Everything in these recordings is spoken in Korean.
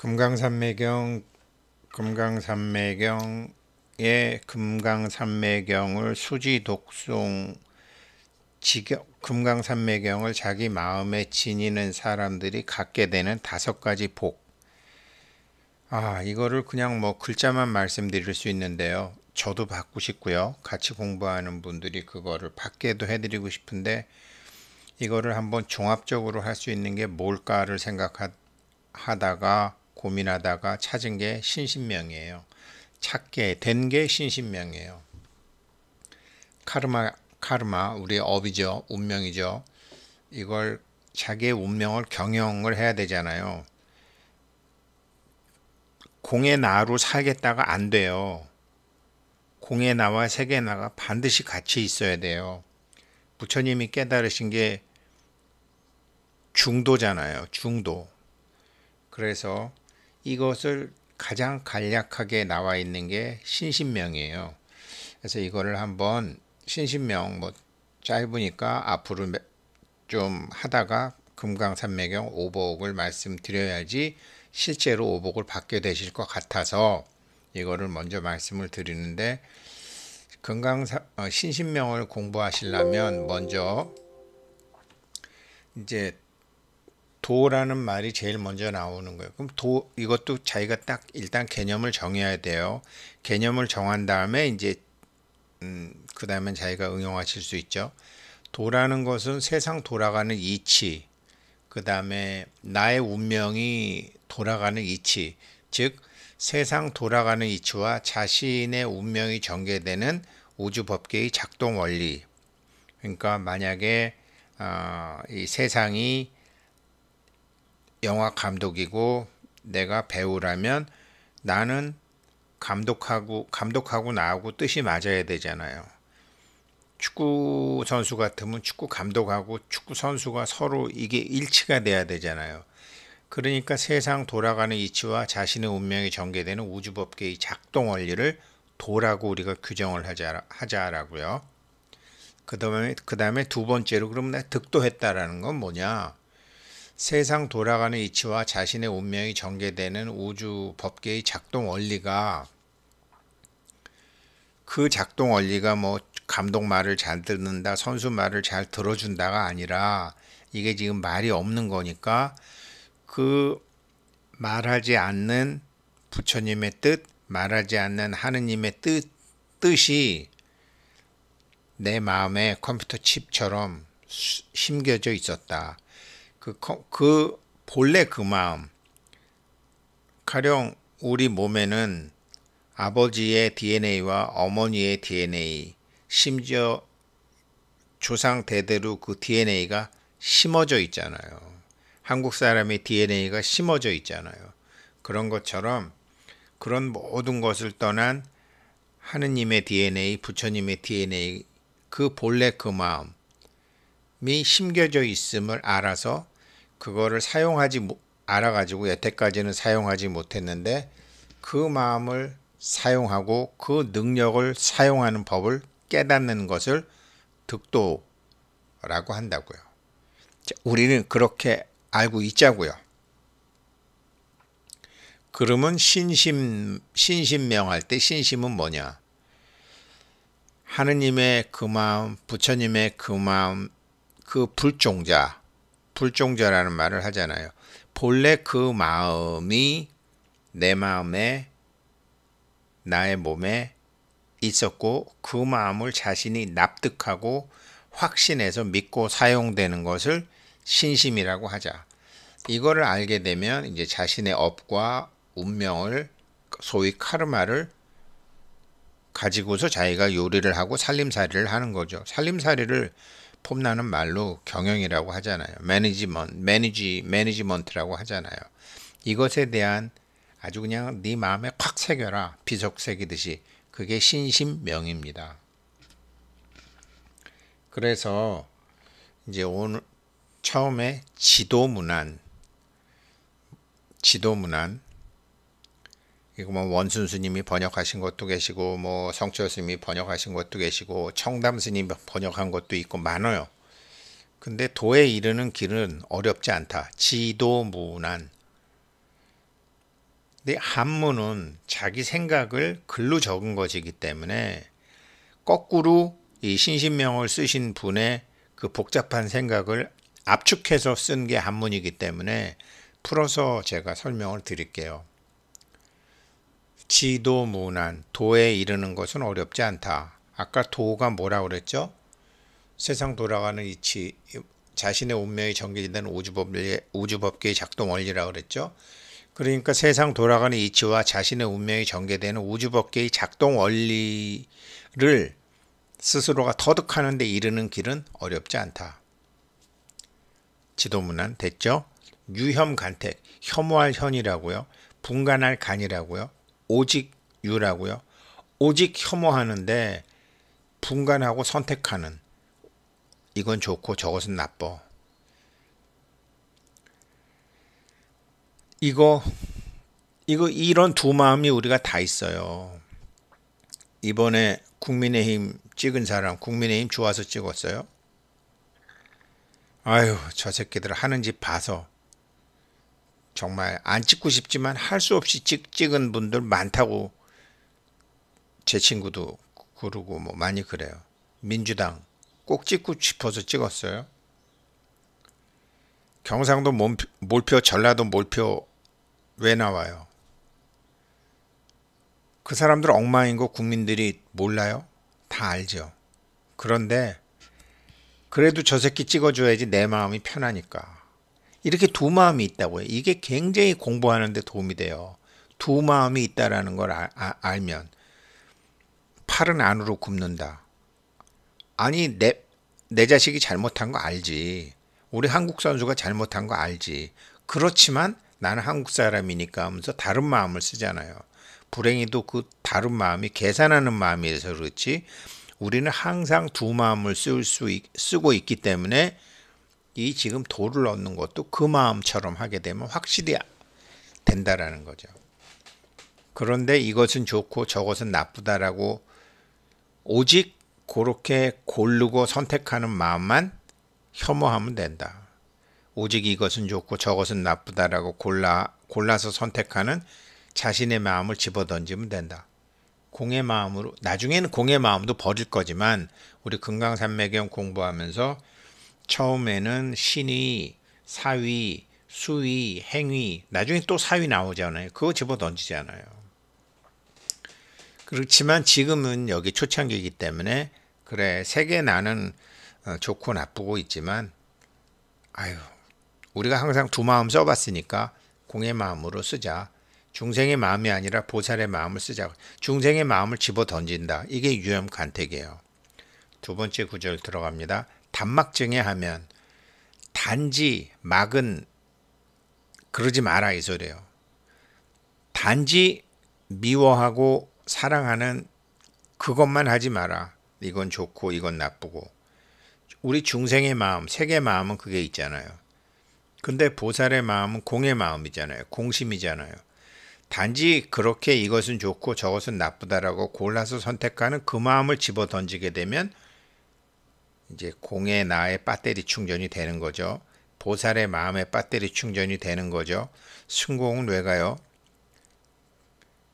금강산매경 금강산매경의 금강산매경을 수지 독송 직역 금강산매경을 자기 마음에 지니는 사람들이 갖게 되는 다섯 가지 복. 아, 이거를 그냥 뭐 글자만 말씀드릴 수 있는데요. 저도 받고 싶고요. 같이 공부하는 분들이 그거를 받게도 해드리고 싶은데 이거를 한번 종합적으로 할 수 있는 게 뭘까를 생각하다가 고민하다가 찾은 게 신신명이에요. 찾게 된 게 신신명이에요. 카르마 카르마 우리 업이죠. 운명이죠. 이걸 자기의 운명을 경영을 해야 되잖아요. 공의 나로 살겠다가 안 돼요. 공의 나와 세계 나가 반드시 같이 있어야 돼요. 부처님이 깨달으신 게 중도잖아요. 중도. 그래서 이것을 가장 간략하게 나와 있는 게 신신명이에요. 그래서 이거를 한번 신신명 뭐 짧으니까 앞으로 좀 하다가 금강산매경 오복을 말씀드려야지 실제로 오복을 받게 되실 것 같아서 이거를 먼저 말씀을 드리는데 금강 어, 신신명을 공부하시려면 먼저 이제 도라는 말이 제일 먼저 나오는 거예요. 그럼 도 이것도 자기가 딱 일단 개념을 정해야 돼요. 개념을 정한 다음에 이제 음, 그 다음에 자기가 응용하실 수 있죠. 도라는 것은 세상 돌아가는 이치, 그 다음에 나의 운명이 돌아가는 이치, 즉 세상 돌아가는 이치와 자신의 운명이 전개되는 우주 법계의 작동 원리. 그러니까 만약에 어, 이 세상이 영화 감독이고 내가 배우라면 나는 감독하고 감독하고 나하고 뜻이 맞아야 되잖아요. 축구 선수 같으면 축구 감독하고 축구 선수가 서로 이게 일치가 돼야 되잖아요. 그러니까 세상 돌아가는 이치와 자신의 운명이 전개되는 우주법계의 작동 원리를 도라고 우리가 규정을 하자, 하자라고요. 그 다음에, 그 다음에 두 번째로, 그럼 내가 득도했다라는 건 뭐냐? 세상 돌아가는 이치와 자신의 운명이 전개되는 우주 법계의 작동 원리가 그 작동 원리가 뭐 감독 말을 잘 듣는다, 선수 말을 잘 들어준다가 아니라 이게 지금 말이 없는 거니까 그 말하지 않는 부처님의 뜻, 말하지 않는 하느님의 뜻, 뜻이 내 마음에 컴퓨터 칩처럼 심겨져 있었다. 그, 그 본래 그 마음 가령 우리 몸에는 아버지의 DNA와 어머니의 DNA 심지어 조상 대대로 그 DNA가 심어져 있잖아요. 한국 사람의 DNA가 심어져 있잖아요. 그런 것처럼 그런 모든 것을 떠난 하느님의 DNA, 부처님의 DNA, 그 본래 그 마음이 심겨져 있음을 알아서 그거를 사용하지 알아가지고 여태까지는 사용하지 못했는데 그 마음을 사용하고 그 능력을 사용하는 법을 깨닫는 것을 득도라고 한다고요. 우리는 그렇게 알고 있자고요. 그러면 신심 신심명할 때 신심은 뭐냐? 하느님의 그 마음, 부처님의 그 마음, 그 불종자 불종절라는 말을 하잖아요. 본래 그 마음이 내 마음에 나의 몸에 있었고 그 마음을 자신이 납득하고 확신해서 믿고 사용되는 것을 신심이라고 하자. 이거를 알게 되면 이제 자신의 업과 운명을 소위 카르마를 가지고서 자기가 요리를 하고 살림살이를 하는 거죠. 살림살이를 폼나는 말로 경영이라고 하잖아요. 매니지먼 매니지, 매니지먼트라고 하잖아요. 이것에 대한 아주 그냥 네 마음에 콱 새겨라. 비석 새기듯이. 그게 신심명입니다. 그래서 이제 오늘 처음에 지도문안 지도문안 이거 뭐 원순 스님이 번역하신 것도 계시고 뭐 성철 스님이 번역하신 것도 계시고 청담 스님 번역한 것도 있고 많아요. 근데 도에 이르는 길은 어렵지 않다. 지도무난. 근데 한문은 자기 생각을 글로 적은 것이기 때문에 거꾸로 이 신신명을 쓰신 분의 그 복잡한 생각을 압축해서 쓴 게 한문이기 때문에 풀어서 제가 설명을 드릴게요. 지도무난, 도에 이르는 것은 어렵지 않다. 아까 도가 뭐라 그랬죠? 세상 돌아가는 이치, 자신의 운명이 전개된 우주법리, 우주법계의 작동 원리라 그랬죠? 그러니까 세상 돌아가는 이치와 자신의 운명이 전개되는 우주법계의 작동 원리를 스스로가 터득하는 데 이르는 길은 어렵지 않다. 지도문안 됐죠? 유혐간택, 혐오할 현이라고요. 분간할 간이라고요. 오직 유라고요. 오직 혐오하는데 분간하고 선택하는 이건 좋고 저것은 나빠. 이거 이거 이런 두 마음이 우리가 다 있어요. 이번에 국민의힘 찍은 사람 국민의힘 좋아서 찍었어요. 아유 저 새끼들 하는 짓 봐서 정말 안 찍고 싶지만 할 수 없이 찍, 찍은 분들 많다고 제 친구도 그러고 뭐 많이 그래요. 민주당 꼭 찍고 싶어서 찍었어요. 경상도 몰표, 몰표 전라도 몰표 왜 나와요? 그 사람들 엉망인 거 국민들이 몰라요? 다 알죠. 그런데 그래도 저 새끼 찍어줘야지 내 마음이 편하니까. 이렇게 두 마음이 있다고요. 이게 굉장히 공부하는 데 도움이 돼요. 두 마음이 있다라는 걸 아, 아, 알면 팔은 안으로 굽는다. 아니 내, 내 자식이 잘못한 거 알지. 우리 한국 선수가 잘못한 거 알지. 그렇지만 나는 한국 사람이니까 하면서 다른 마음을 쓰잖아요. 불행히도 그 다른 마음이 계산하는 마음이어서 그렇지 우리는 항상 두 마음을 쓸수 쓰고 있기 때문에 이 지금 돌을 얻는 것도 그 마음처럼 하게 되면 확실히 된다라는 거죠. 그런데 이것은 좋고 저것은 나쁘다라고 오직 그렇게 고르고 선택하는 마음만 혐오하면 된다. 오직 이것은 좋고 저것은 나쁘다라고 골라 골라서 선택하는 자신의 마음을 집어던지면 된다. 공의 마음으로 나중에는 공의 마음도 버릴 거지만 우리 금강산맥경 공부하면서 처음에는 신위, 사위, 수위, 행위, 나중에 또 사위 나오잖아요. 그거 집어 던지잖아요. 그렇지만 지금은 여기 초창기이기 때문에 그래 세계 나는 어, 좋고 나쁘고 있지만 아유 우리가 항상 두 마음 써봤으니까 공의 마음으로 쓰자. 중생의 마음이 아니라 보살의 마음을 쓰자. 중생의 마음을 집어 던진다. 이게 유염 간택이에요. 두 번째 구절 들어갑니다. 단막증에 하면 단지 막은 그러지 마라 이 소리예요. 단지 미워하고 사랑하는 그것만 하지 마라. 이건 좋고 이건 나쁘고 우리 중생의 마음, 세계 마음은 그게 있잖아요. 근데 보살의 마음은 공의 마음이잖아요. 공심이잖아요. 단지 그렇게 이것은 좋고 저것은 나쁘다라고 골라서 선택하는 그 마음을 집어 던지게 되면 이제 공의 나의 배터리 충전이 되는 거죠. 보살의 마음의 배터리 충전이 되는 거죠. 순공은 왜 가요?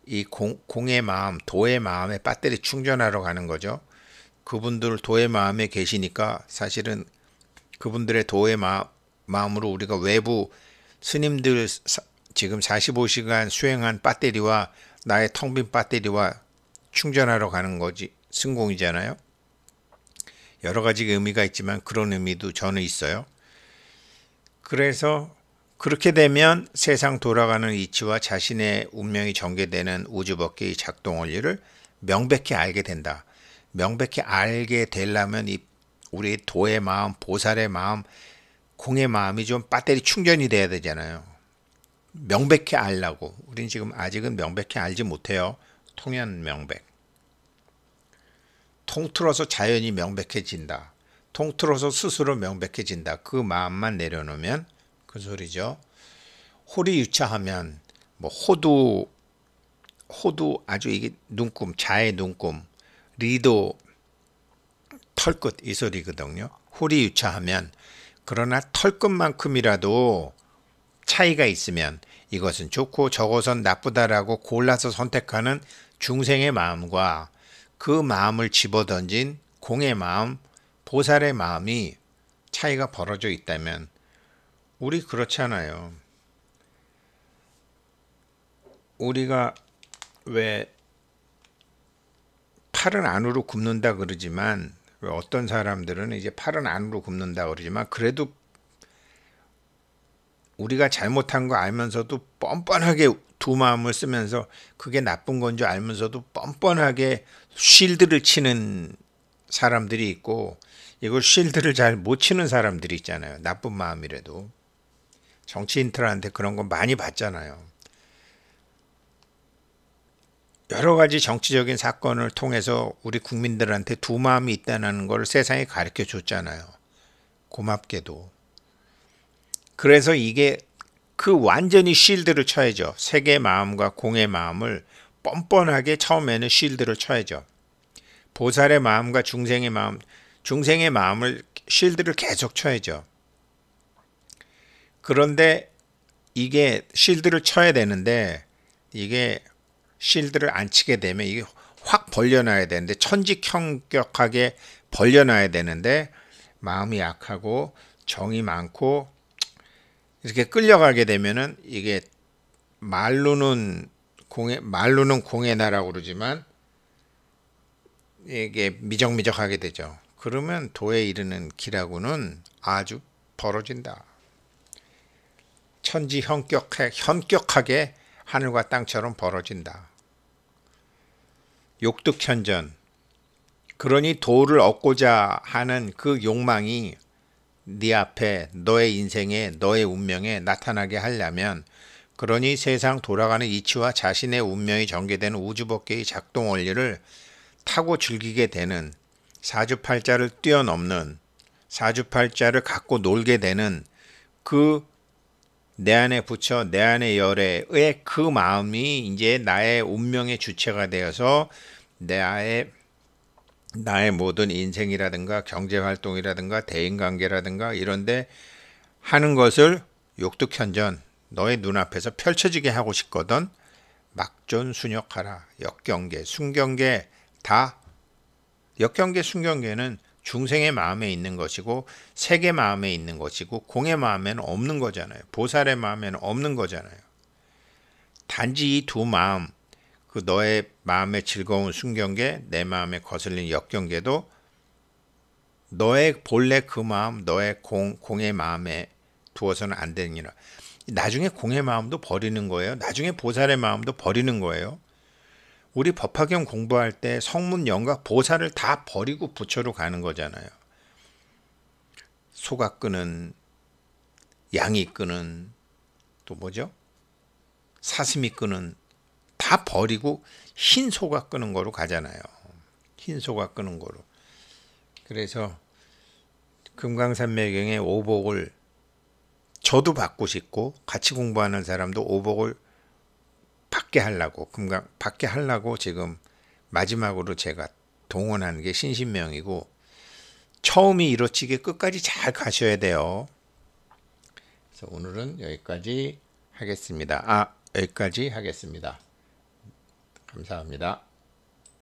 이 공, 공의 마음, 도의 마음의 배터리 충전하러 가는 거죠. 그분들 도의 마음에 계시니까 사실은 그분들의 도의 마, 마음으로 우리가 외부 스님들 사, 지금 45시간 수행한 배터리와 나의 텅빈 배터리와 충전하러 가는 거지 승공이잖아요. 여러 가지 의미가 있지만 그런 의미도 저는 있어요. 그래서 그렇게 되면 세상 돌아가는 이치와 자신의 운명이 전개되는 우주법계의 작동 원리를 명백히 알게 된다. 명백히 알게 되려면 이 우리 도의 마음, 보살의 마음, 공의 마음이 좀 배터리 충전이 돼야 되잖아요. 명백히 알라고. 우린 지금 아직은 명백히 알지 못해요. 통연 명백. 통틀어서 자연이 명백해진다. 통틀어서 스스로 명백해진다. 그 마음만 내려놓으면 그 소리죠. 호리유차하면 뭐 호두 호두 아주 이게 눈금 자의 눈금 리도 털끝 이 소리거든요. 호리유차하면 그러나 털끝만큼이라도 차이가 있으면 이것은 좋고 저것은 나쁘다라고 골라서 선택하는 중생의 마음과 그 마음을 집어던진 공의 마음, 보살의 마음이 차이가 벌어져 있다면 우리 그렇잖아요. 우리가 왜 팔은 안으로 굽는다 그러지만 왜 어떤 사람들은 이제 팔은 안으로 굽는다 그러지만 그래도 우리가 잘못한 거 알면서도 뻔뻔하게 두 마음을 쓰면서 그게 나쁜 건 줄 알면서도 뻔뻔하게 쉴드를 치는 사람들이 있고 이걸 쉴드를 잘 못 치는 사람들이 있잖아요. 나쁜 마음이라도. 정치인들한테 그런 건 많이 봤잖아요. 여러 가지 정치적인 사건을 통해서 우리 국민들한테 두 마음이 있다는 걸 세상에 가르쳐 줬잖아요. 고맙게도. 그래서 이게 그 완전히 쉴드를 쳐야죠. 색의 마음과 공의 마음을 뻔뻔하게 처음에는 쉴드를 쳐야죠. 보살의 마음과 중생의 마음, 중생의 마음을 쉴드를 계속 쳐야죠. 그런데 이게 쉴드를 쳐야 되는데 이게 쉴드를 안 치게 되면 이게 확 벌려놔야 되는데 천직형격하게 벌려놔야 되는데 마음이 약하고 정이 많고 이렇게 끌려가게 되면은 이게 말로는 공의 말로는 공의 나라고 그러지만 이게 미적미적하게 되죠. 그러면 도에 이르는 길하고는 아주 벌어진다. 천지 현격해, 현격하게 하늘과 땅처럼 벌어진다. 욕득천전. 그러니 도를 얻고자 하는 그 욕망이 네 앞에 너의 인생에 너의 운명에 나타나게 하려면 그러니 세상 돌아가는 이치와 자신의 운명이 전개되는 우주법계의 작동 원리를 타고 즐기게 되는 사주팔자를 뛰어넘는 사주팔자를 갖고 놀게 되는 그 내 안에 붙여 내안에열에의그 마음이 이제 나의 운명의 주체가 되어서 내 아의 나의 모든 인생이라든가 경제활동이라든가 대인관계라든가 이런데 하는 것을 욕득현전 너의 눈앞에서 펼쳐지게 하고 싶거든 막존순역하라 역경계 순경계 다 역경계 순경계는 중생의 마음에 있는 것이고 세계 마음에 있는 것이고 공의 마음에는 없는 거잖아요 보살의 마음에는 없는 거잖아요 단지 이 두 마음 그 너의 마음의 즐거운 순경계, 내 마음의 거슬린 역경계도 너의 본래 그 마음, 너의 공, 공의 마음에 두어서는 안 되니라. 나중에 공의 마음도 버리는 거예요. 나중에 보살의 마음도 버리는 거예요. 우리 법화경 공부할 때 성문, 영과 보살을 다 버리고 부처로 가는 거잖아요. 소가 끄는, 양이 끄는, 또 뭐죠? 사슴이 끄는 다 버리고 흰 소가 끄는 거로 가잖아요. 흰 소가 끄는 거로. 그래서 금강산 매경의 오복을 저도 받고 싶고 같이 공부하는 사람도 오복을 받게 하려고 금강 받게 하려고 지금 마지막으로 제가 동원하는 게 신신명이고 처음이 이렇지게 끝까지 잘 가셔야 돼요. 그래서 오늘은 여기까지 하겠습니다. 아 여기까지 하겠습니다. 감사합니다.